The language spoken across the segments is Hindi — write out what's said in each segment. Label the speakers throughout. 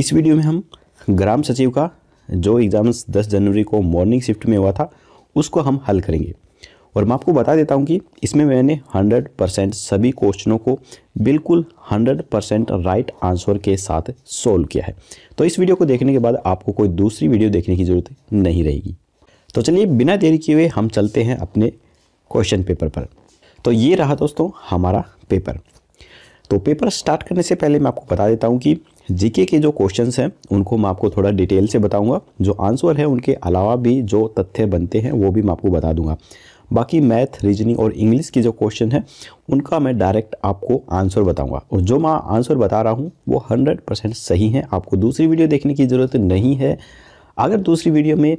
Speaker 1: इस वीडियो में हम ग्राम सचिव का जो एग्ज़ाम 10 जनवरी को मॉर्निंग शिफ्ट में हुआ था उसको हम हल करेंगे और मैं आपको बता देता हूँ कि इसमें मैंने 100 परसेंट सभी क्वेश्चनों को बिल्कुल 100 परसेंट राइट आंसर के साथ सोल्व किया है तो इस वीडियो को देखने के बाद आपको कोई दूसरी वीडियो देखने की ज़रूरत नहीं रहेगी तो चलिए बिना देरी किए हुए हम चलते हैं अपने क्वेश्चन पेपर पर तो ये रहा दोस्तों हमारा पेपर तो पेपर स्टार्ट करने से पहले मैं आपको बता देता हूँ कि जीके के जो क्वेश्चंस हैं उनको मैं आपको थोड़ा डिटेल से बताऊंगा जो आंसर है उनके अलावा भी जो तथ्य बनते हैं वो भी मैं आपको बता दूंगा बाकी मैथ रीजनिंग और इंग्लिश की जो क्वेश्चन है उनका मैं डायरेक्ट आपको आंसर बताऊंगा और जो मैं आंसर बता रहा हूँ वो हंड्रेड परसेंट सही है आपको दूसरी वीडियो देखने की ज़रूरत नहीं है अगर दूसरी वीडियो में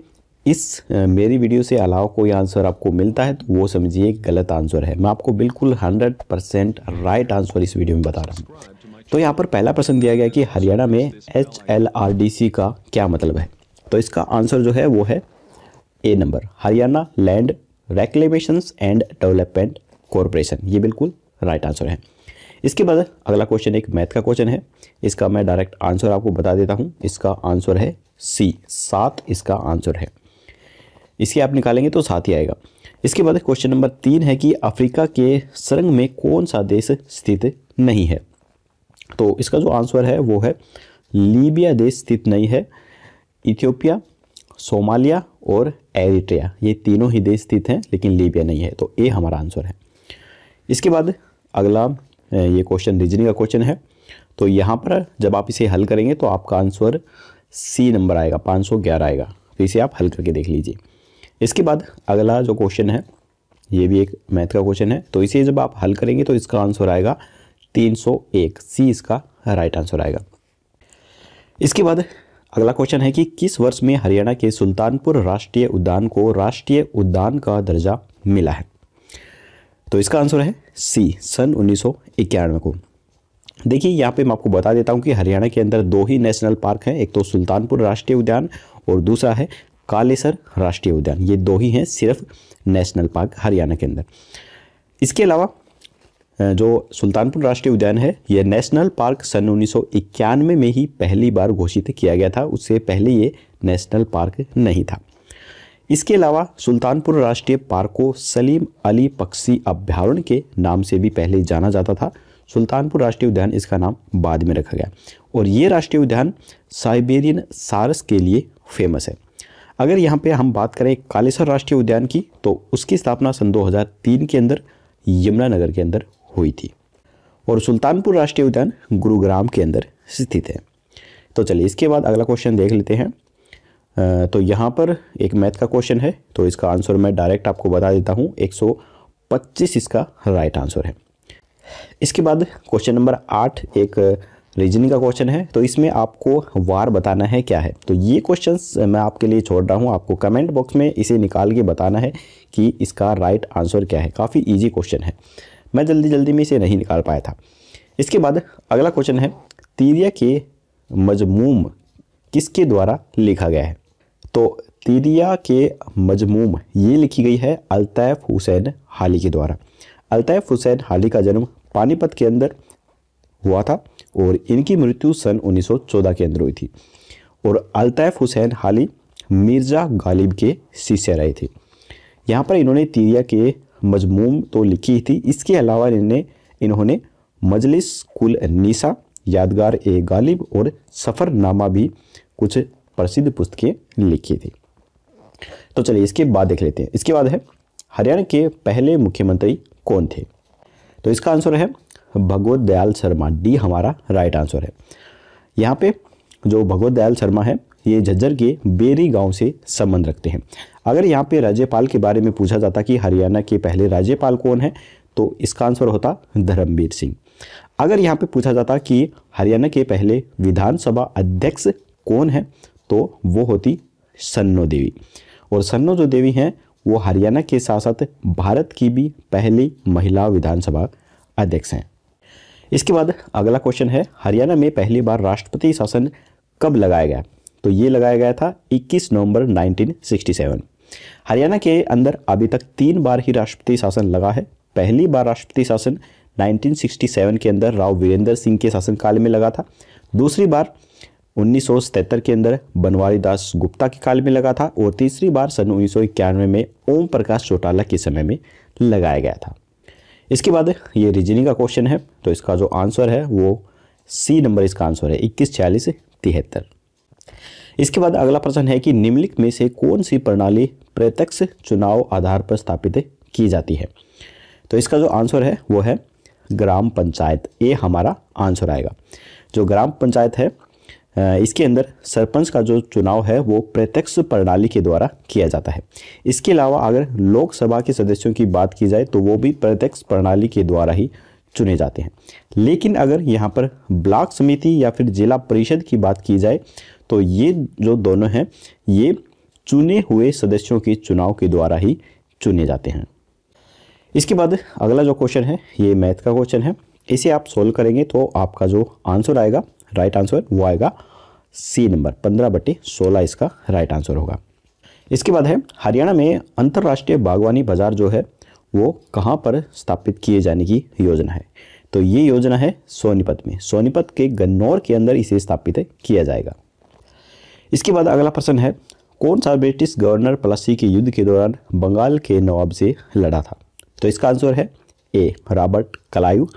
Speaker 1: इस मेरी वीडियो से अलावा कोई आंसर आपको मिलता है तो वो समझिए गलत आंसर है मैं आपको बिल्कुल हंड्रेड परसेंट राइट आंसर इस वीडियो में बता रहा हूँ तो यहाँ पर पहला प्रश्न दिया गया कि हरियाणा में H L R D C का क्या मतलब है तो इसका आंसर जो है वो है A number Haryana land reclamation and development corporation ये बिल्कुल राइट आंसर है इसके बाद अगला क्वेश्चन एक मैथ का क्वेश्चन है इसका मैं डायरेक्ट आंसर आपको बता देता हूँ इसका आंसर है सी सात इसका आंसर है इसके आप निकालेंगे तो साथ ही आएगा इसके बाद क्वेश्चन नंबर तीन है कि अफ्रीका के सरंग में कौन सा देश स्थित नहीं है तो इसका जो आंसर है वो है लीबिया देश स्थित नहीं है इथियोपिया सोमालिया और एरिट्रिया ये तीनों ही देश स्थित हैं लेकिन लीबिया नहीं है तो ए हमारा आंसर है इसके बाद अगला ये क्वेश्चन रीजनिंग का क्वेश्चन है तो यहाँ पर जब आप इसे हल करेंगे तो आपका आंसर सी नंबर आएगा 511 आएगा तो इसे आप हल करके देख लीजिए इसके बाद अगला जो क्वेश्चन है ये भी एक मैथ का क्वेश्चन है तो इसे जब आप हल करेंगे तो इसका आंसर आएगा 301 सी इसका राइट आंसर आएगा इसके बाद अगला क्वेश्चन है कि किस वर्ष में हरियाणा के सुल्तानपुर राष्ट्रीय उद्यान को राष्ट्रीय उद्यान का दर्जा मिला है तो इसका आंसर है सी सन उन्नीस को देखिए यहाँ पे मैं आपको बता देता हूँ कि हरियाणा के अंदर दो ही नेशनल पार्क हैं एक तो सुल्तानपुर राष्ट्रीय उद्यान और दूसरा है कालेसर राष्ट्रीय उद्यान ये दो ही हैं सिर्फ नेशनल पार्क हरियाणा के अंदर इसके अलावा जो सुल्तानपुर राष्ट्रीय उद्यान है यह नेशनल पार्क सन उन्नीस में ही पहली बार घोषित किया गया था उससे पहले ये नेशनल पार्क नहीं था इसके अलावा सुल्तानपुर राष्ट्रीय पार्क को सलीम अली पक्षी अभ्यारण्य के नाम से भी पहले जाना जाता था सुल्तानपुर राष्ट्रीय उद्यान इसका नाम बाद में रखा गया और ये राष्ट्रीय उद्यान साइबेरियन सारस के लिए फेमस है अगर यहाँ पे हम बात करें कालेश्वर राष्ट्रीय उद्यान की तो उसकी स्थापना सन 2003 के अंदर यमुनानगर के अंदर हुई थी और सुल्तानपुर राष्ट्रीय उद्यान गुरुग्राम के अंदर स्थित है तो चलिए इसके बाद अगला क्वेश्चन देख लेते हैं तो यहाँ पर एक मैथ का क्वेश्चन है तो इसका आंसर मैं डायरेक्ट आपको बता देता हूँ 125 इसका राइट आंसर है इसके बाद क्वेश्चन नंबर आठ एक रीजनिंग का क्वेश्चन है तो इसमें आपको वार बताना है क्या है तो ये क्वेश्चन मैं आपके लिए छोड़ रहा हूँ आपको कमेंट बॉक्स में इसे निकाल के बताना है कि इसका राइट आंसर क्या है काफ़ी ईजी क्वेश्चन है मैं जल्दी जल्दी में इसे नहीं निकाल पाया था इसके बाद अगला क्वेश्चन है तीरिया के मजमूम किसके द्वारा लिखा गया है तो तीरिया के मजमूम ये लिखी गई है अलतैफ़ हुसैन हाली के द्वारा अलतैफ़ हुसैन हाली का जन्म पानीपत के अंदर हुआ था और इनकी मृत्यु सन 1914 के अंदर हुई थी और अलतैफ़ हुसैन हाली मिर्ज़ा गालिब के शिष्य रहे थे यहाँ पर इन्होंने तीरिया के मजमूम तो लिखी थी इसके अलावा इन्होंने इन्होंने मजलिस कुल निसा यादगार ए गालिब और सफ़रनामा भी कुछ प्रसिद्ध पुस्तकें लिखी थी तो चलिए इसके बाद देख लेते हैं इसके बाद है हरियाणा के पहले मुख्यमंत्री कौन थे तो इसका आंसर है भगवत दयाल शर्मा डी हमारा राइट आंसर है यहाँ पे जो भगवत दयाल शर्मा है ये झज्जर के बेरी गांव से संबंध रखते हैं अगर यहाँ पे राज्यपाल के बारे में पूछा जाता कि हरियाणा के पहले राज्यपाल कौन है तो इसका आंसर होता धर्मवीर सिंह अगर यहाँ पे पूछा जाता कि हरियाणा के पहले विधानसभा अध्यक्ष कौन है तो वो होती सन्नो देवी और सन्नो जो देवी हैं वो हरियाणा के साथ साथ भारत की भी पहली महिला विधानसभा अध्यक्ष हैं इसके बाद अगला क्वेश्चन है हरियाणा में पहली बार राष्ट्रपति शासन कब लगाया गया तो ये लगाया गया था 21 नवंबर 1967 हरियाणा के अंदर अभी तक तीन बार ही राष्ट्रपति शासन लगा है पहली बार राष्ट्रपति शासन 1967 के अंदर राव वीरेंद्र सिंह के शासनकाल में लगा था दूसरी बार उन्नीस के अंदर बनवारी दास गुप्ता के काल में लगा था और तीसरी बार सन उन्नीस में ओम प्रकाश चौटाला के समय में लगाया गया था इसके बाद ये रीजनिंग का क्वेश्चन है तो इसका जो आंसर है वो सी नंबर इसका आंसर है इक्कीस छियालीस तिहत्तर इसके बाद अगला प्रश्न है कि निम्नलिखित में से कौन सी प्रणाली प्रत्यक्ष चुनाव आधार पर स्थापित की जाती है तो इसका जो आंसर है वो है ग्राम पंचायत ये हमारा आंसर आएगा जो ग्राम पंचायत है इसके अंदर सरपंच का जो चुनाव है वो प्रत्यक्ष प्रणाली के द्वारा किया जाता है इसके अलावा अगर लोकसभा के सदस्यों की बात की जाए तो वो भी प्रत्यक्ष प्रणाली के द्वारा ही चुने जाते हैं लेकिन अगर यहाँ पर ब्लॉक समिति या फिर जिला परिषद की बात की जाए तो ये जो दोनों हैं ये चुने हुए सदस्यों के चुनाव के द्वारा ही चुने जाते हैं इसके बाद अगला जो क्वेश्चन है ये मैथ का क्वेश्चन है इसे आप सोल्व करेंगे तो आपका जो आंसर आएगा राइट आंसर वो आएगा सी नंबर पंद्रह बटे सोलह इसका राइट आंसर होगा इसके बाद है हरियाणा में अंतर्राष्ट्रीय बागवानी बाज़ार जो है वो कहाँ पर स्थापित किए जाने की योजना है तो ये योजना है सोनीपत में सोनीपत के गन्नौर के अंदर इसे स्थापित किया जाएगा इसके बाद अगला प्रश्न है कौन सा ब्रिटिश गवर्नर प्लसी के युद्ध के दौरान बंगाल के नवाब से लड़ा था तो इसका आंसर है ए रॉबर्ट कलाइव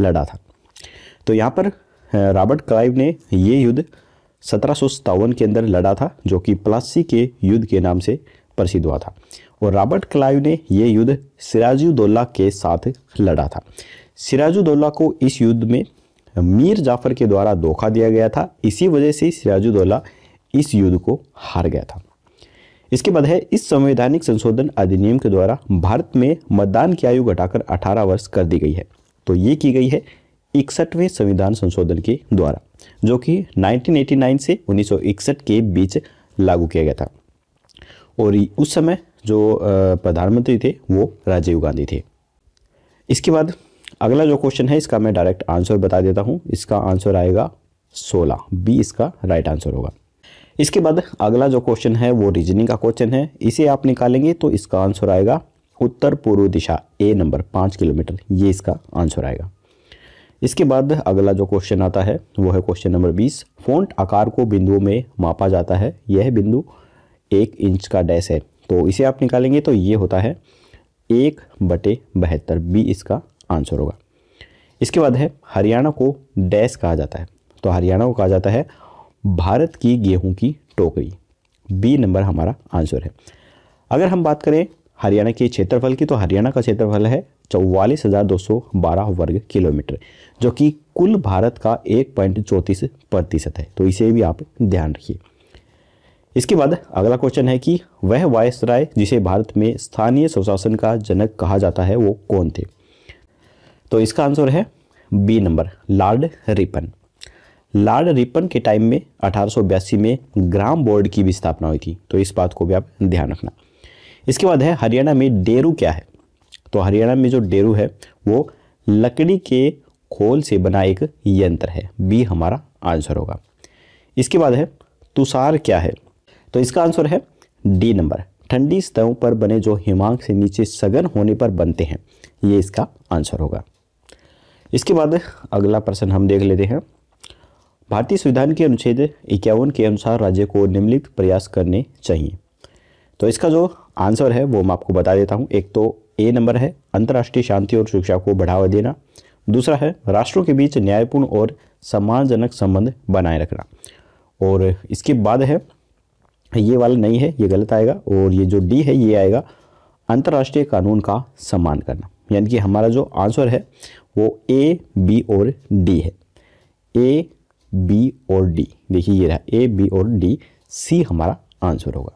Speaker 1: लड़ा था तो यहाँ पर रॉबर्ट क्लाइव ने ये युद्ध सत्रह के अंदर लड़ा था जो कि प्लासी के युद्ध के नाम से प्रसिद्ध हुआ था और रॉबर्ट क्लाइव ने यह युद्ध सिराजुद्दौला के साथ लड़ा था सिराजुद्दौला को इस युद्ध में मीर जाफर के द्वारा धोखा दिया गया था इसी वजह से सिराजुद्दौला इस युद्ध को हार गया था इसके बाद है इस संवैधानिक संशोधन अधिनियम के द्वारा भारत में मतदान की आयु घटाकर 18 वर्ष कर दी गई है तो ये की गई है इकसठवें संविधान संशोधन के द्वारा जो कि 1989 से 1961 के बीच लागू किया गया था और उस समय जो प्रधानमंत्री थे वो राजीव गांधी थे इसके बाद अगला जो क्वेश्चन है इसका मैं डायरेक्ट आंसर बता देता हूँ इसका आंसर आएगा सोलह बी इसका राइट आंसर होगा इसके बाद अगला जो क्वेश्चन है वो रीजनिंग का क्वेश्चन है इसे आप निकालेंगे तो इसका आंसर आएगा उत्तर पूर्व दिशा ए नंबर पाँच किलोमीटर ये इसका आंसर आएगा इसके बाद अगला जो क्वेश्चन आता है वो है क्वेश्चन नंबर बीस फोन आकार को बिंदुओं में मापा जाता है यह बिंदु एक इंच का डैश है तो इसे आप निकालेंगे तो ये होता है एक बटे बहत्तर बी इसका आंसर होगा इसके बाद है हरियाणा को डैश कहा जाता है तो हरियाणा को कहा जाता है भारत की गेहूं की टोकरी बी नंबर हमारा आंसर है अगर हम बात करें हरियाणा के क्षेत्रफल की तो हरियाणा का क्षेत्रफल है चौवालीस हज़ार दो सौ बारह वर्ग किलोमीटर जो कि कुल भारत का एक पॉइंट चौंतीस प्रतिशत है तो इसे भी आप ध्यान रखिए इसके बाद अगला क्वेश्चन है कि वह वायसराय जिसे भारत में स्थानीय स्वशासन का जनक कहा जाता है वो कौन थे तो इसका आंसर है B number Lord Ripon Lord Ripon के टाइम में अठारह में ग्राम बोर्ड की भी स्थापना हुई थी तो इस बात को भी आप ध्यान रखना इसके बाद है हरियाणा में डेरू क्या है तो हरियाणा में जो डेरू है वो लकड़ी के खोल से बना एक यंत्र है बी हमारा आंसर होगा इसके बाद है तुषार क्या है तो इसका आंसर है डी नंबर ठंडी स्तरों पर बने जो हिमांक से नीचे सघन होने पर बनते हैं ये इसका आंसर होगा इसके बाद अगला प्रश्न हम देख लेते हैं भारतीय संविधान के अनुच्छेद इक्यावन के अनुसार राज्य को निम्नलिखित प्रयास करने चाहिए तो इसका जो आंसर है वो मैं आपको बता देता हूँ एक तो ए नंबर है अंतर्राष्ट्रीय शांति और सुरक्षा को बढ़ावा देना दूसरा है राष्ट्रों के बीच न्यायपूर्ण और सम्मानजनक संबंध बनाए रखना और इसके बाद है ये वाला नहीं है ये गलत आएगा और ये जो डी है ये आएगा अंतर्राष्ट्रीय कानून का सम्मान करना यानी कि हमारा जो आंसर है वो ए बी और डी है ए बी और डी देखिए ये रहा ए बी और डी सी हमारा आंसर होगा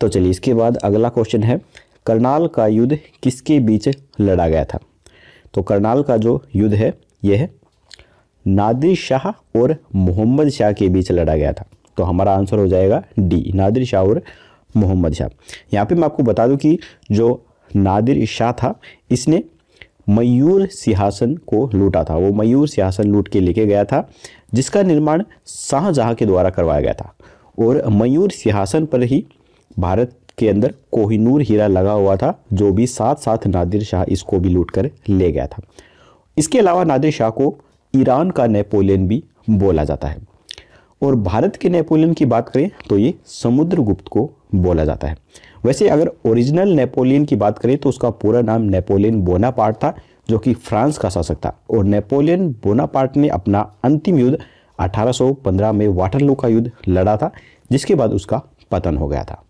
Speaker 1: तो चलिए इसके बाद अगला क्वेश्चन है करनाल का युद्ध किसके बीच लड़ा गया था तो करनाल का जो युद्ध है यह है नादिर शाह और मोहम्मद शाह के बीच लड़ा गया था तो हमारा आंसर हो जाएगा डी नादिर शाह और मोहम्मद शाह यहाँ पे मैं आपको बता दूं कि जो नादिर शाह था इसने मयूर सिंहासन को लूटा था वो मयूर सिंहासन लूट के लेके गया था जिसका निर्माण शाहजहाँ के द्वारा करवाया गया था और मयूर सिंहासन पर ही भारत के अंदर कोहिनूर हीरा लगा हुआ था जो भी साथ साथ नादिर शाह इसको भी लूट कर ले गया था इसके अलावा नादिर शाह को ईरान का नेपोलियन भी बोला जाता है और भारत के नेपोलियन की बात करें तो ये समुद्रगुप्त को बोला जाता है वैसे अगर ओरिजिनल नेपोलियन की बात करें तो उसका पूरा नाम नेपोलियन बोनापार्ट था जो कि फ्रांस का शासक था और नेपोलियन बोनापार्ट ने अपना अंतिम युद्ध 1815 में वाटरलू का युद्ध लड़ा था जिसके बाद उसका पतन हो गया था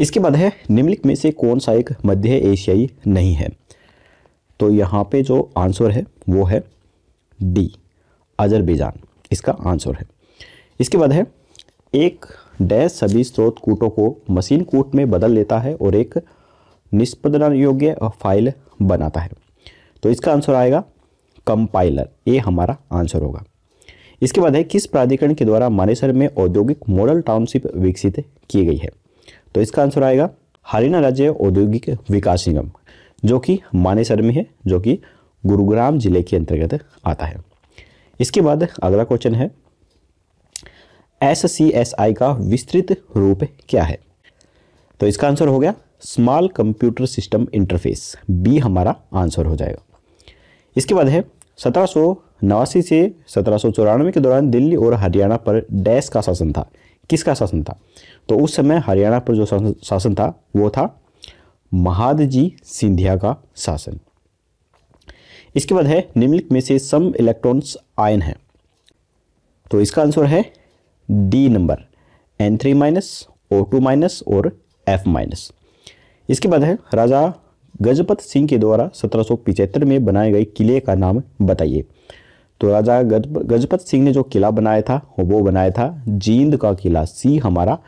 Speaker 1: इसके बाद है निम्नलिखित में से कौन सा एक मध्य एशियाई नहीं है तो यहाँ पे जो आंसर है वो है डी अजरबैजान इसका आंसर है इसके बाद है एक डैश सभी स्रोत कूटों को मशीन कूट में बदल लेता है और एक निष्पदन योग्य फाइल बनाता है तो इसका आंसर आएगा कंपाइलर ये हमारा आंसर होगा इसके बाद है किस प्राधिकरण के द्वारा मानेसर में औद्योगिक मॉडल टाउनशिप विकसित की गई है तो इसका आंसर आएगा हरियाणा राज्य औद्योगिक विकास निगम जो कि मानेसर में है जो कि गुरुग्राम जिले के अंतर्गत आता है इसके बाद अगला क्वेश्चन है एस का विस्तृत रूप क्या है तो इसका आंसर हो गया small computer system interface B हमारा आंसर हो जाएगा इसके बाद है सत्रह से सत्रह के दौरान दिल्ली और हरियाणा पर डैश का शासन था किसका शासन था तो उस समय हरियाणा पर जो शासन था वो था महादजी सिंधिया का शासन इसके बाद है निम्नलिखित में से सम इलेक्ट्रॉन्स आयन है तो इसका आंसर है D number N three minus O two minus और एफ माइनस इसके बाद है राजा गजपत सिंह के द्वारा सत्रह में बनाए गए किले का नाम बताइए तो राजा गजपत सिंह ने जो किला बनाया था वो बनाया था जींद का किला सी हमारा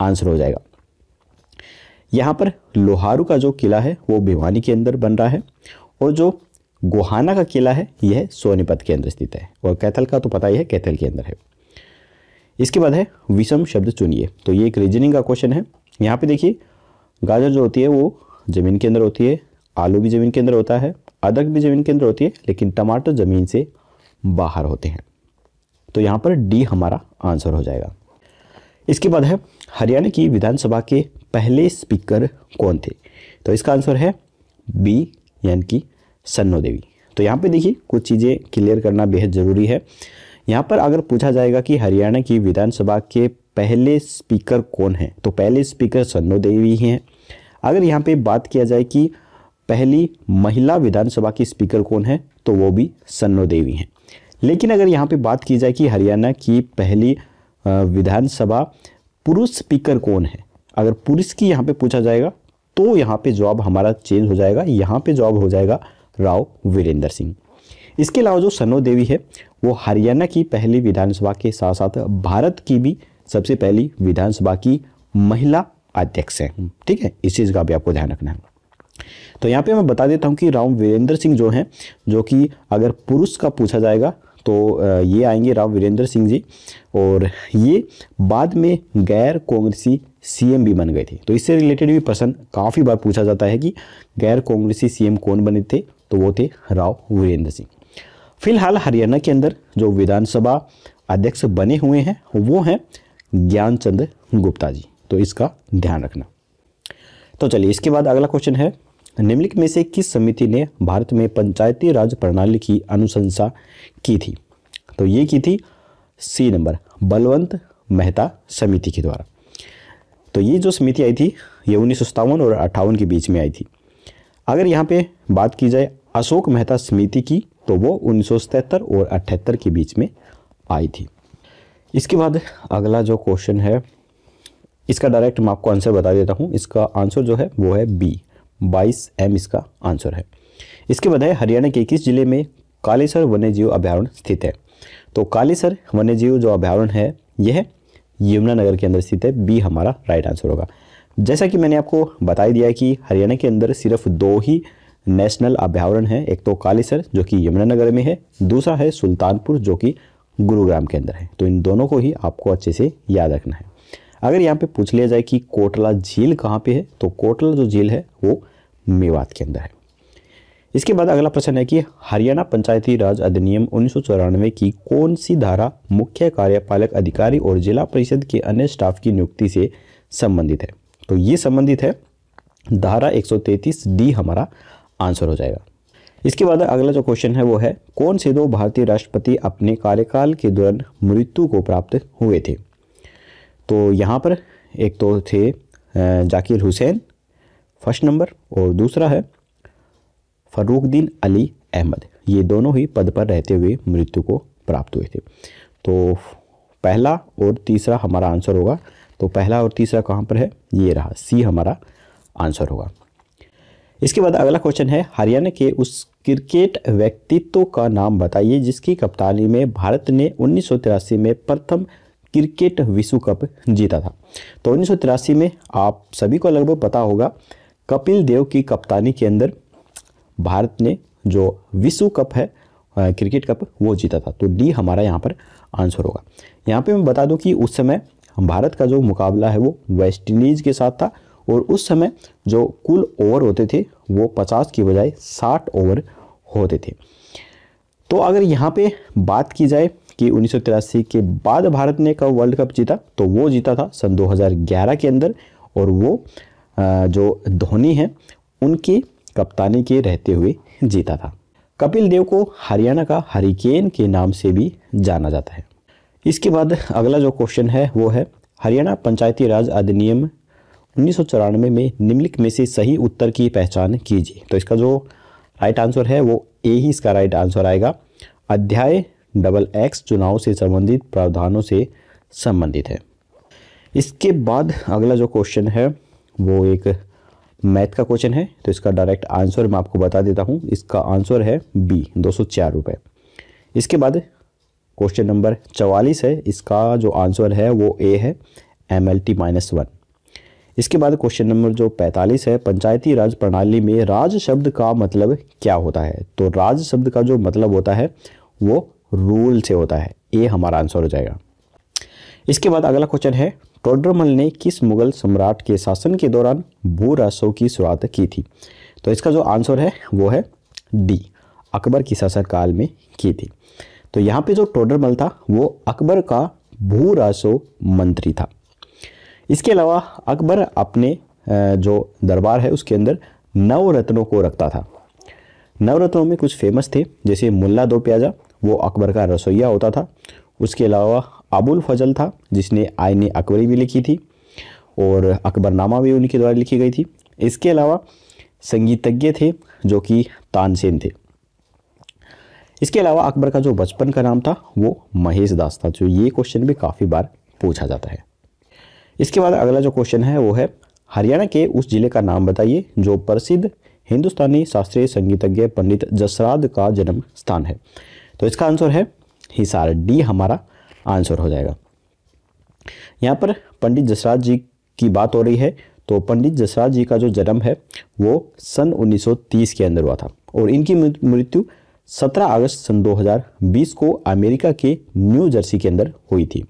Speaker 1: आंसर हो जाएगा यहाँ पर लोहारू का जो किला है वो भिवानी के अंदर बन रहा है और जो गोहाना का किला है यह सोनीपत के अंदर स्थित है और कैथल का तो पता ही है कैथल के अंदर है इसके बाद है विषम शब्द चुनिए तो ये एक रीजनिंग का क्वेश्चन है यहाँ पे देखिए गाजर जो होती है वो ज़मीन के अंदर होती है आलू भी ज़मीन के अंदर होता है अदरक भी ज़मीन के अंदर होती है लेकिन टमाटर ज़मीन से बाहर होते हैं तो यहाँ पर डी हमारा आंसर हो जाएगा इसके बाद है हरियाणा की विधानसभा के पहले स्पीकर कौन थे तो इसका आंसर है बी यानी कि सन्नो देवी तो यहाँ पे देखिए कुछ चीज़ें क्लियर करना बेहद ज़रूरी है यहाँ पर अगर पूछा जाएगा कि हरियाणा की विधानसभा के पहले स्पीकर कौन है तो पहले स्पीकर सन्नो देवी हैं अगर यहाँ पे बात किया जाए कि पहली महिला विधानसभा की स्पीकर कौन है तो वो भी सन्नो देवी हैं लेकिन अगर यहाँ पे बात की जाए कि हरियाणा की पहली विधानसभा पुरुष स्पीकर कौन है अगर पुरुष की यहाँ पे पूछा जाएगा तो यहाँ पे जवाब हमारा चेंज हो जाएगा यहाँ पे जवाब हो जाएगा राव वीरेंद्र सिंह इसके अलावा जो सनो देवी है वो हरियाणा की पहली विधानसभा के साथ साथ भारत की भी सबसे पहली विधानसभा की महिला अध्यक्ष हैं ठीक है इस चीज़ का भी आपको ध्यान रखना है तो यहाँ पे मैं बता देता हूँ कि राम वीरेंद्र सिंह जो हैं जो कि अगर पुरुष का पूछा जाएगा तो ये आएंगे राम वीरेंद्र सिंह जी और ये बाद में गैर कांग्रेसी सीएम भी बन गए थे तो इससे रिलेटेड भी प्रश्न काफ़ी बार पूछा जाता है कि गैर कांग्रेसी सीएम कौन बने थे तो वो थे राव वीरेंद्र सिंह फिलहाल हरियाणा के अंदर जो विधानसभा अध्यक्ष बने हुए हैं वो हैं ज्ञानचंद गुप्ता जी तो इसका ध्यान रखना तो चलिए इसके बाद अगला क्वेश्चन है निम्नलिखित में से किस समिति ने भारत में पंचायती राज प्रणाली की अनुशंसा की थी तो ये की थी सी नंबर बलवंत मेहता समिति के द्वारा तो ये जो समिति आई थी ये उन्नीस और अट्ठावन के बीच में आई थी अगर यहाँ पे बात की जाए अशोक मेहता समिति की तो वो उन्नीस और अठहत्तर के बीच में आई थी इसके बाद अगला जो क्वेश्चन है इसका डायरेक्ट मैं आपको आंसर बता देता हूँ इसका आंसर जो है वो है बी बाईस एम इसका आंसर है इसके बाद है हरियाणा के किस जिले में कालीसर वन्यजीव अभ्यारण्य स्थित है तो कालीसर वन्यजीव जो अभ्यारण्य है यह यमुनानगर के अंदर स्थित है बी हमारा राइट आंसर होगा जैसा कि मैंने आपको बता दिया है कि हरियाणा के अंदर सिर्फ दो ही नेशनल अभ्यावरण है एक तो कालीसर जो कि यमुनानगर में है दूसरा है सुल्तानपुर जो कि गुरुग्राम के अंदर है तो इन दोनों को ही आपको अच्छे से याद रखना है अगर यहाँ पे पूछ लिया जाए कि कोटला झील कहाँ पे है तो कोटला जो झील है वो मेवात के अंदर है इसके बाद अगला प्रश्न है कि हरियाणा पंचायती राज अधिनियम उन्नीस की कौन सी धारा मुख्य कार्यपालक अधिकारी और जिला परिषद के अन्य स्टाफ की नियुक्ति से संबंधित है तो ये संबंधित है धारा 133 डी हमारा आंसर हो जाएगा इसके बाद अगला जो क्वेश्चन है वो है कौन से दो भारतीय राष्ट्रपति अपने कार्यकाल के दौरान मृत्यु को प्राप्त हुए थे तो यहाँ पर एक तो थे जाकिर हुसैन फर्स्ट नंबर और दूसरा है फरूकद्दीन अली अहमद ये दोनों ही पद पर रहते हुए मृत्यु को प्राप्त हुए थे तो पहला और तीसरा हमारा आंसर होगा तो पहला और तीसरा कहाँ पर है ये रहा सी हमारा आंसर होगा इसके बाद अगला क्वेश्चन है हरियाणा के उस क्रिकेट व्यक्तित्व का नाम बताइए जिसकी कप्तानी में भारत ने उन्नीस में प्रथम क्रिकेट विश्व कप जीता था तो उन्नीस में आप सभी को लगभग पता होगा कपिल देव की कप्तानी के अंदर भारत ने जो विश्व कप है क्रिकेट कप वो जीता था तो डी हमारा यहाँ पर आंसर होगा यहाँ पे मैं बता दूँ कि उस समय भारत का जो मुकाबला है वो वेस्टइंडीज के साथ था और उस समय जो कुल ओवर होते थे वो पचास की बजाय साठ ओवर होते थे तो अगर यहाँ पे बात की जाए कि उन्नीस के बाद भारत ने कब वर्ल्ड कप जीता तो वो जीता था सन 2011 के अंदर और वो जो धोनी हैं उनकी कप्तानी के रहते हुए जीता था कपिल देव को हरियाणा का हरिकेन के नाम से भी जाना जाता है इसके बाद अगला जो क्वेश्चन है वो है हरियाणा पंचायती राज अधिनियम उन्नीस में निम्नलिखित में से सही उत्तर की पहचान कीजिए तो इसका जो राइट आंसर है वो ए ही इसका राइट आंसर आएगा अध्याय डबल एक्स चुनाव से संबंधित प्रावधानों से संबंधित है इसके बाद अगला जो क्वेश्चन है वो एक मैथ का क्वेश्चन है तो इसका डायरेक्ट आंसर मैं आपको बता देता हूँ इसका आंसर है बी दो सौ चार रुपये इसके बाद क्वेश्चन नंबर चवालीस है इसका जो आंसर है वो ए है M L T minus one इसके बाद क्वेश्चन नंबर जो 45 है पंचायती राज प्रणाली में राज शब्द का मतलब क्या होता है तो राज शब्द का जो मतलब होता है वो रूल से होता है ये हमारा आंसर हो जाएगा इसके बाद अगला क्वेश्चन है टोडरमल ने किस मुगल सम्राट के शासन के दौरान भू राजस्व की शुरुआत की थी तो इसका जो आंसर है वो है डी अकबर की शासनकाल में की थी तो यहाँ पे जो टोडरमल था वो अकबर का भू राजस्व मंत्री था इसके अलावा अकबर अपने जो दरबार है उसके अंदर नौ रत्नों को रखता था नवरत्नों में कुछ फेमस थे जैसे मुल्ला दो प्याजा वो अकबर का रसोईया होता था उसके अलावा अबुल फजल था जिसने आयन अकबरी भी लिखी थी और अकबरनामा भी उनके द्वारा लिखी गई थी इसके अलावा संगीतज्ञ थे जो कि तानसेन थे इसके अलावा अकबर का जो बचपन का नाम था वो महेश दास था जो ये क्वेश्चन भी काफ़ी बार पूछा जाता है इसके बाद अगला जो क्वेश्चन है वो है हरियाणा के उस जिले का नाम बताइए जो प्रसिद्ध हिंदुस्तानी शास्त्रीय संगीतज्ञ पंडित जसराद का जन्म स्थान है तो इसका आंसर है हिसार डी हमारा आंसर हो जाएगा यहाँ पर पंडित जसराज जी की बात हो रही है तो पंडित जसराज जी का जो जन्म है वो सन 1930 के अंदर हुआ था और इनकी मृत्यु 17 अगस्त सन 2020 को अमेरिका के न्यू जर्सी के अंदर हुई थी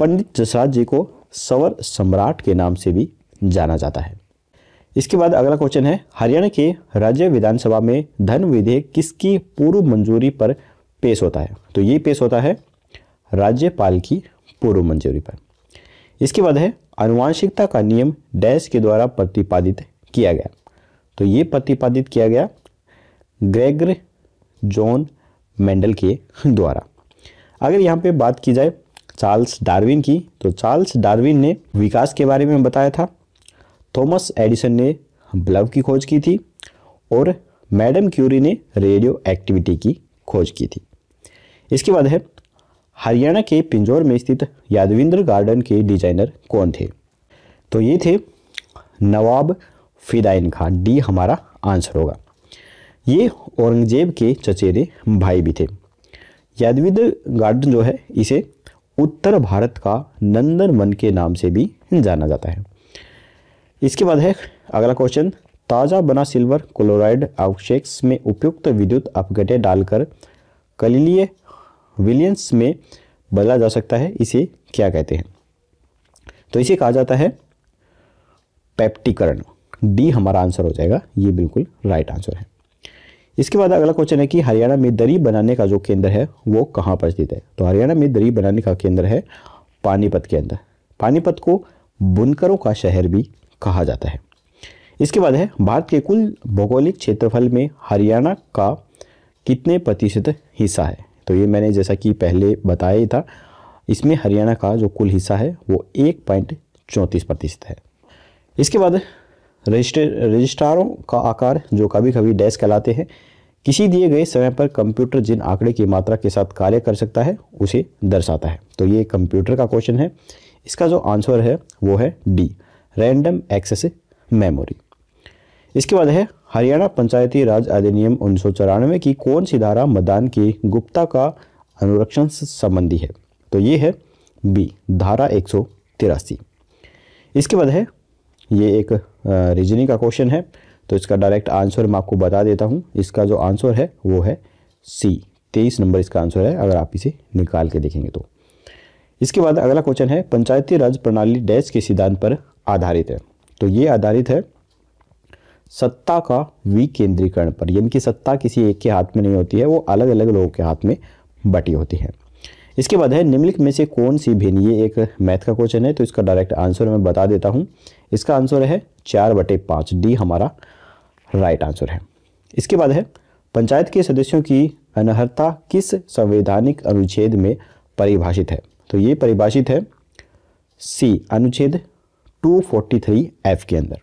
Speaker 1: पंडित जसराज जी को सवर सम्राट के नाम से भी जाना जाता है इसके बाद अगला क्वेश्चन है हरियाणा के राज्य विधानसभा में धन विधेयक किसकी पूर्व मंजूरी पर पेश होता है तो ये पेश होता है राज्यपाल की पूर्व मंजूरी पर इसके बाद है अनुवांशिकता का नियम डैश के द्वारा प्रतिपादित किया गया तो ये प्रतिपादित किया गया ग्रेगर जॉन मेंडल के द्वारा अगर यहाँ पे बात की जाए चार्ल्स डार्विन की तो चार्ल्स डार्विन ने विकास के बारे में बताया था थॉमस एडिसन ने ब्लव की खोज की थी और मैडम क्यूरी ने रेडियो एक्टिविटी की खोज की थी इसके बाद है हरियाणा के पिंजौर में स्थित यादविंद्र गार्डन के डिजाइनर कौन थे तो ये थे नवाब फिदाइन खान डी हमारा आंसर होगा ये औरंगजेब के चचेरे भाई भी थे यादविंद्र गार्डन जो है इसे उत्तर भारत का नंदन वन के नाम से भी जाना जाता है इसके बाद है अगला क्वेश्चन ताज़ा बना सिल्वर क्लोराइड अवशेष में उपयुक्त विद्युत अपघटे डालकर कलिलीय विलियंस में बदला जा सकता है इसे क्या कहते हैं तो इसे कहा जाता है पैप्टीकरण डी हमारा आंसर हो जाएगा ये बिल्कुल राइट आंसर है इसके बाद अगला क्वेश्चन है कि हरियाणा में दरी बनाने का जो केंद्र है वो कहाँ पर स्थित है तो हरियाणा में दरी बनाने का केंद्र है पानीपत के अंदर पानीपत को बुनकरों का शहर भी कहा जाता है इसके बाद है भारत के कुल भौगोलिक क्षेत्रफल में हरियाणा का कितने प्रतिशत हिस्सा है तो ये मैंने जैसा कि पहले बताया ही था इसमें हरियाणा का जो कुल हिस्सा है वो एक पॉइंट चौंतीस प्रतिशत है इसके बाद रजिस्टर रजिस्ट्रारों का आकार जो कभी कभी डैश कहलाते हैं किसी दिए गए समय पर कंप्यूटर जिन आंकड़े की मात्रा के साथ कार्य कर सकता है उसे दर्शाता है तो ये कंप्यूटर का क्वेश्चन है इसका जो आंसर है वो है डी रैंडम एक्सेस मेमोरी इसके बाद है हरियाणा पंचायती राज अधिनियम उन्नीस की कौन सी धारा मतदान की गुप्ता का अनुरक्षण संबंधी है तो ये है बी धारा एक इसके बाद है ये एक रीजनिंग का क्वेश्चन है तो इसका डायरेक्ट आंसर मैं आपको बता देता हूँ इसका जो आंसर है वो है सी तेईस नंबर इसका आंसर है अगर आप इसे निकाल के देखेंगे तो इसके बाद अगला क्वेश्चन है पंचायती राज प्रणाली डैश के सिद्धांत पर आधारित है तो ये आधारित है सत्ता का विकेंद्रीकरण पर यानी कि सत्ता किसी एक के हाथ में नहीं होती है वो अलग अलग लोगों के हाथ में बटी होती है इसके बाद है निम्नलिखित में से कौन सी भिन्न ये एक मैथ का क्वेश्चन है तो इसका डायरेक्ट आंसर मैं बता देता हूँ इसका आंसर है चार बटे पाँच डी हमारा राइट आंसर है इसके बाद है पंचायत के सदस्यों की अनहरता किस संवैधानिक अनुच्छेद में परिभाषित है तो ये परिभाषित है सी अनुच्छेद 243 एफ के अंदर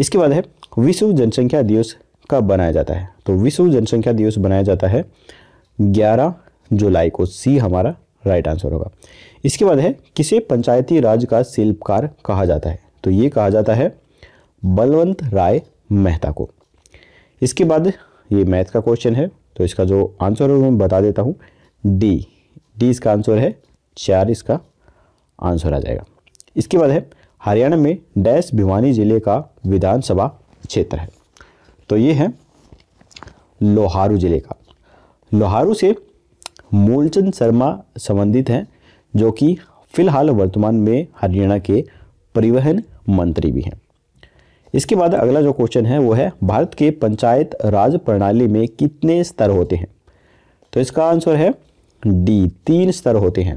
Speaker 1: इसके बाद है विश्व जनसंख्या दिवस कब बनाया जाता है तो विश्व जनसंख्या दिवस बनाया जाता है 11 जुलाई को सी हमारा राइट आंसर होगा इसके बाद है किसे पंचायती राज का शिल्पकार कहा जाता है तो ये कहा जाता है बलवंत राय मेहता को इसके बाद ये मैथ का क्वेश्चन है तो इसका जो आंसर है वो मैं बता देता हूँ डी डी इसका आंसर है चार इसका आंसर आ जाएगा इसके बाद है हरियाणा में डैश भिवानी जिले का विधानसभा क्षेत्र है तो ये है लोहारू जिले का लोहारू से मूलचंद शर्मा संबंधित हैं जो कि फिलहाल वर्तमान में हरियाणा के परिवहन मंत्री भी हैं इसके बाद अगला जो क्वेश्चन है वो है भारत के पंचायत राज प्रणाली में कितने स्तर होते हैं तो इसका आंसर है डी तीन स्तर होते हैं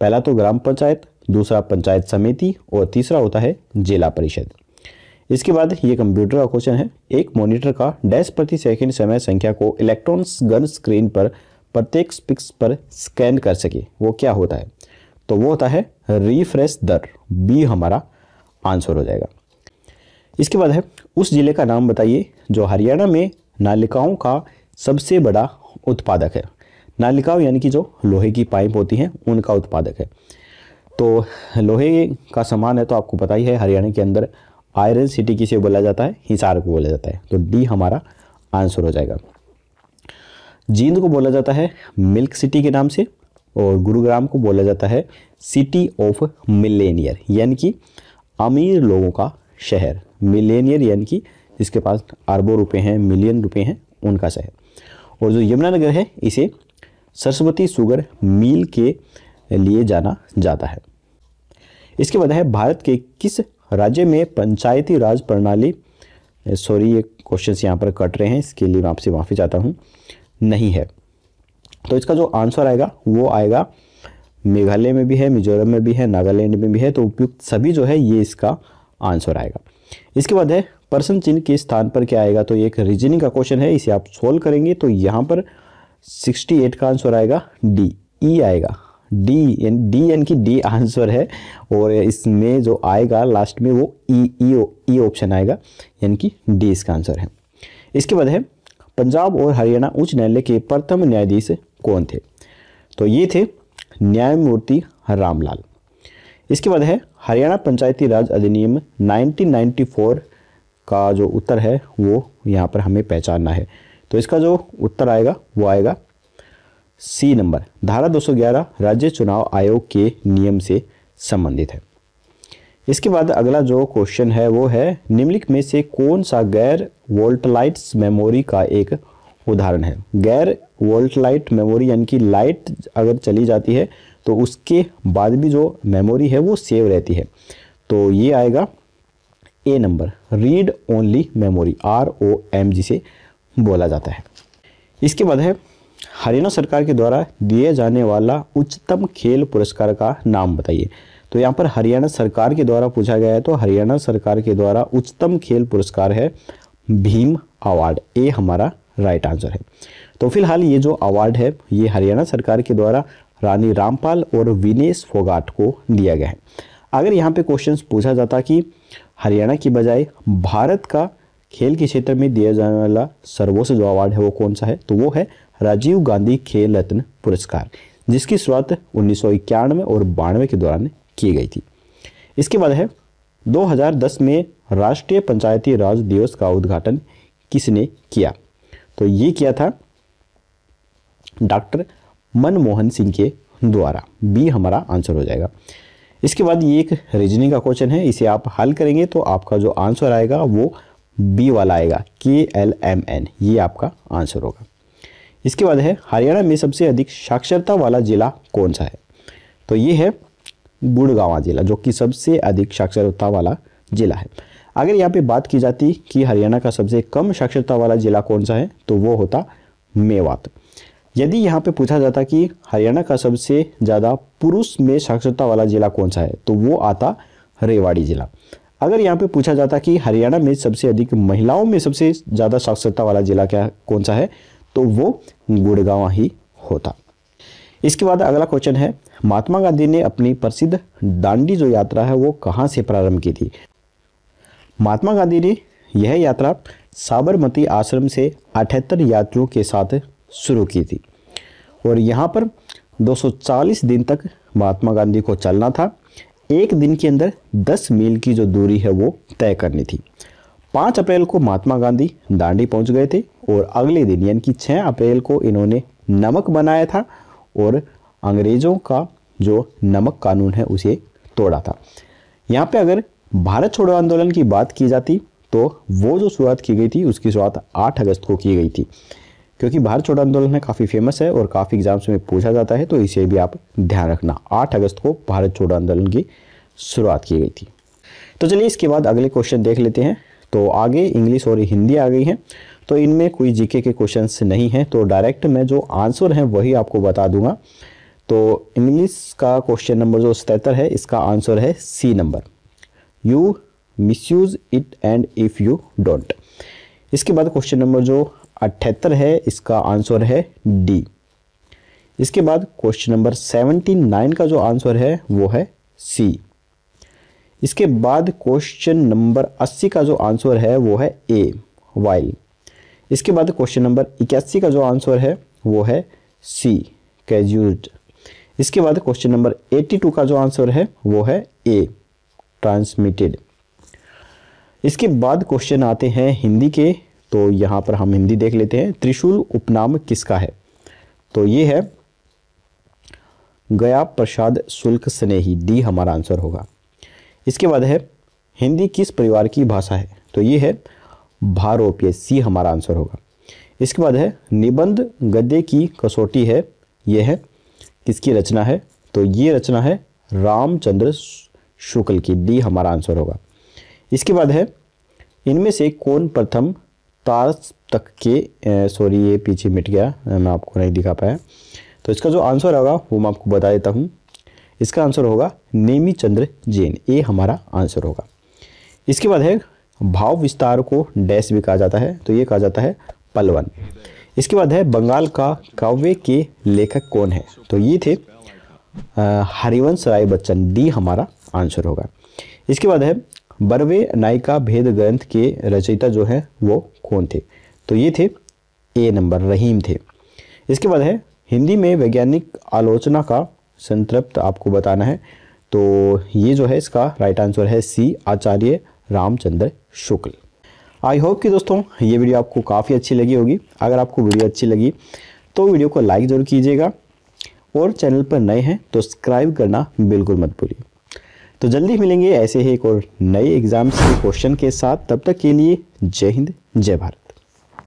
Speaker 1: पहला तो ग्राम पंचायत दूसरा पंचायत समिति और तीसरा होता है जिला परिषद इसके बाद ये कंप्यूटर का क्वेश्चन है एक मॉनिटर का डैश प्रति सेकेंड समय संख्या को इलेक्ट्रॉन्स गन स्क्रीन पर प्रत्येक पिक्स पर स्कैन कर सके वो क्या होता है तो वो होता है रिफ्रेश दर बी हमारा आंसर हो जाएगा इसके बाद है उस ज़िले का नाम बताइए जो हरियाणा में नालिकाओं का सबसे बड़ा उत्पादक है नालिकाओं यानी कि जो लोहे की पाइप होती हैं उनका उत्पादक है तो लोहे का सामान है तो आपको पता ही है हरियाणा के अंदर आयरन सिटी किसे बोला जाता है हिसार को बोला जाता है तो डी हमारा आंसर हो जाएगा जींद को बोला जाता है मिल्क सिटी के नाम से और गुरुग्राम को बोला जाता है सिटी ऑफ मिलेनियर यानी कि अमीर लोगों का शहर मिलेनियर यानी कि जिसके पास अरबों रुपए हैं मिलियन रुपए हैं उनका शहर और जो यमुनानगर है इसे सरस्वती सुगर मील के लिए जाना जाता है इसके बाद है भारत के किस राज्य में पंचायती राज प्रणाली सॉरी ये क्वेश्चन यहाँ पर कट रहे हैं इसके लिए मैं आपसे माफ़ी चाहता हूँ नहीं है तो इसका जो आंसर आएगा वो आएगा मेघालय में भी है मिजोरम में भी है नागालैंड में भी है तो उपयुक्त सभी जो है ये इसका आंसर आएगा इसके बाद है पर्सन चिन्ह के स्थान पर क्या आएगा तो एक रीजनिंग का क्वेश्चन है इसे आप सोल्व करेंगे तो यहाँ पर 68 का आंसर आएगा डी ई आएगा डी एन डी एन की डी आंसर है और इसमें जो आएगा लास्ट में वो ई ई ई ऑप्शन आएगा यानी कि डी इसका आंसर है इसके बाद है पंजाब और हरियाणा उच्च न्यायालय के प्रथम न्यायाधीश कौन थे तो ये थे न्यायमूर्ति रामलाल इसके बाद है हरियाणा पंचायती राज अधिनियम 1994 का जो उत्तर है वो यहाँ पर हमें पहचानना है तो इसका जो उत्तर आएगा वो आएगा सी नंबर धारा 211 राज्य चुनाव आयोग के नियम से संबंधित है इसके बाद अगला जो क्वेश्चन है वो है निम्नलिखित में से कौन सा गैर वोल्टलाइट्स मेमोरी का एक उदाहरण है गैर वोल्ट लाइट मेमोरी यानी कि लाइट अगर चली जाती है तो उसके बाद भी जो मेमोरी है वो सेव रहती है तो ये आएगा A number read only memory R O M जिसे बोला जाता है इसके बाद है हरियाणा सरकार के द्वारा दिए जाने वाला उच्चतम खेल पुरस्कार का नाम बताइए तो यहाँ पर हरियाणा सरकार के द्वारा पूछा गया है तो हरियाणा सरकार के द्वारा उच्चतम खेल पुरस्कार है भीम अवार्ड ए हमारा राइट आंसर है तो फिलहाल ये जो अवार्ड है ये हरियाणा सरकार के द्वारा रानी रामपाल और विनेश फोगाट को दिया गया है अगर यहाँ पे क्वेश्चंस पूछा जाता कि हरियाणा की बजाय भारत का खेल के क्षेत्र में दिया जाने वाला सर्वोच्च जो अवार्ड है वो कौन सा है तो वो है राजीव गांधी खेल रत्न पुरस्कार जिसकी शुरुआत उन्नीस और बानवे के दौरान की गई थी इसके बाद है 2010 में राष्ट्रीय पंचायती राज दिवस का उद्घाटन किसने किया तो ये किया था डॉक्टर मनमोहन सिंह के द्वारा बी हमारा आंसर हो जाएगा इसके बाद ये एक रीजनिंग का क्वेश्चन है इसे आप हल करेंगे तो आपका जो आंसर आएगा वो बी वाला आएगा के एल एम एन ये आपका आंसर होगा इसके बाद है हरियाणा में सबसे अधिक साक्षरता वाला जिला कौन सा है तो ये है गुड़गावा जिला जो कि सबसे अधिक साक्षरता वाला जिला है अगर यहाँ पे बात की जाती कि हरियाणा का सबसे कम साक्षरता वाला जिला कौन सा है तो वो होता मेवात यदि यहाँ पे पूछा जाता कि हरियाणा का सबसे ज़्यादा पुरुष में साक्षरता वाला जिला कौन सा है तो वो आता रेवाड़ी जिला अगर यहाँ पे पूछा जाता कि हरियाणा में सबसे अधिक महिलाओं में सबसे ज़्यादा साक्षरता वाला जिला क्या कौन सा है तो वो गुड़गांव ही होता इसके बाद अगला क्वेश्चन है महात्मा गांधी ने अपनी प्रसिद्ध दांडी जो यात्रा है वो कहाँ से प्रारंभ की थी महात्मा गांधी ने यह यात्रा साबरमती आश्रम से अठहत्तर यात्रियों के साथ शुरू की थी और यहाँ पर 240 दिन तक महात्मा गांधी को चलना था एक दिन के अंदर 10 मील की जो दूरी है वो तय करनी थी 5 अप्रैल को महात्मा गांधी दांडी पहुंच गए थे और अगले दिन यानी कि 6 अप्रैल को इन्होंने नमक बनाया था और अंग्रेज़ों का जो नमक कानून है उसे तोड़ा था यहाँ पे अगर भारत छोड़ो आंदोलन की बात की जाती तो वो जो शुरुआत की गई थी उसकी शुरुआत आठ अगस्त को की गई थी क्योंकि भारत छोड़ो आंदोलन है काफ़ी फेमस है और काफ़ी एग्जाम्स में पूछा जाता है तो इसे भी आप ध्यान रखना आठ अगस्त को भारत छोड़ो आंदोलन की शुरुआत की गई थी तो चलिए इसके बाद अगले क्वेश्चन देख लेते हैं तो आगे इंग्लिश और हिंदी आ गई है तो इनमें कोई जीके के क्वेश्चंस नहीं हैं तो डायरेक्ट मैं जो आंसर है वही आपको बता दूंगा तो इंग्लिश का क्वेश्चन नंबर जो सतहत्तर है इसका आंसर है C number you misuse it and if you don't इसके बाद क्वेश्चन नंबर जो अठहत्तर है इसका आंसर है डी इसके बाद क्वेश्चन नंबर सेवेंटी नाइन का जो आंसर है वो है सी इसके बाद क्वेश्चन नंबर अस्सी का जो आंसर है वो है ए वाइल इसके बाद क्वेश्चन नंबर इक्यासी का जो आंसर है वो है सी कैज इसके बाद क्वेश्चन नंबर एट्टी टू का जो आंसर है वो है ए ट्रांसमिटेड इसके बाद क्वेश्चन आते हैं हिंदी के तो यहाँ पर हम हिंदी देख लेते हैं त्रिशूल उपनाम किसका है तो ये है गया प्रसाद शुल्क स्नेही डी हमारा आंसर होगा इसके बाद है हिंदी किस परिवार की भाषा है तो ये है भारोपीय सी हमारा आंसर होगा इसके बाद है निबंध गद्य की कसौटी है यह है किसकी रचना है तो ये रचना है रामचंद्र शुक्ल की डी हमारा आंसर होगा इसके बाद है इनमें से कौन प्रथम तार तक के सॉरी ये पीछे मिट गया मैं आपको नहीं दिखा पाया तो इसका जो आंसर होगा वो मैं आपको बता देता हूँ इसका आंसर होगा नेमी चंद्र जैन ये हमारा आंसर होगा इसके बाद है भाव विस्तार को डैश भी कहा जाता है तो ये कहा जाता है पलवन इसके बाद है बंगाल का काव्य के लेखक कौन है तो ये थे हरिवंश राय बच्चन डी हमारा आंसर होगा इसके बाद है बरवे नायिका भेद ग्रंथ के रचयिता जो है वो कौन थे तो ये थे ए नंबर रहीम थे इसके बाद है हिंदी में वैज्ञानिक आलोचना का संतृप्त आपको बताना है तो ये जो है इसका राइट आंसर है सी आचार्य रामचंद्र शुक्ल आई होप कि दोस्तों ये वीडियो आपको काफ़ी अच्छी लगी होगी अगर आपको वीडियो अच्छी लगी तो वीडियो को लाइक ज़रूर कीजिएगा और चैनल पर नए हैं तो सब्सक्राइब करना बिल्कुल मत भूलिए तो जल्दी मिलेंगे ऐसे ही एक और नए एग्ज़ाम्स के क्वेश्चन के साथ तब तक के लिए जय हिंद जय भारत